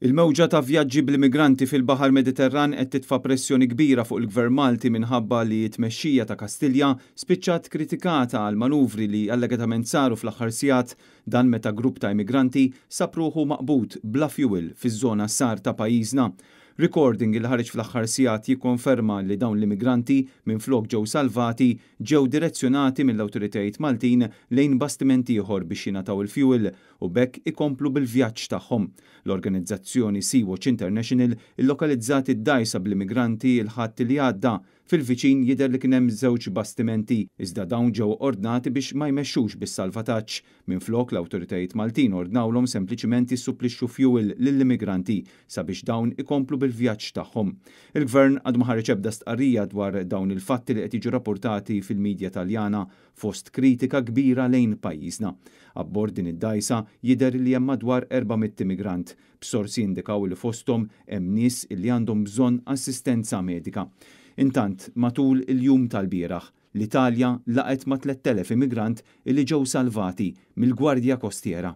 Il-mewġa ta' vjaġġi bl-immigranti fil-Baħar Mediterran qed titfa' pressjoni kbira fuq il-Gvern Malti minħabba li t-tmexxija ta' Kastilja spiċċat kritikata għal manuvri li allegatament saru fl-aħħar sigħat dan meta grupp ta' immigranti sapruħu maqbut bla fuel fiż-żona sar ta' pajjiżna. Recording il ħareġ fl-aħħar sigħat jikkonferma li dawn l-immigranti minn flok ġew salvati ġew direzzjonati mill-awtoritajiet Maltin lejn bastiment ieħor biex jingħataw il-fuel u bekk ikomplu bil-vjaġġ tagħhom. L-organizzazzjoni Sea-Watch International illokalizzat id-dajsa bl-immigranti il-ħadd li għadda fil-viċin jidher li kien hemm żewġ bastimenti, iżda dawn ġew ordnati biex ma jmexxux bis-salvataġġ. Minflok l-awtoritajiet Maltin ordnawlhom sempliċiment jissupplixxu fuel lill-immigranti sabiex dawn ikomplu bil fil-vjaġġ tagħhom. Il-gvern għad maħarġ ebda stqarrija dwar dawn il-fatti li qed jiġu rapportati fil-medja Taljana fost kritika kbira lejn pajjiżna. Abbord din id-dajsa jidher li hemm madwar 400 immigrant. B'sorsi indikaw li fosthom hemm nies li għandhom bżonn assistenza medika. Intant, matul il-jum tal-bieraħ, l-Italja laqet ma' 3000 immigrant li ġew salvati mill-Gwardja Kostiera.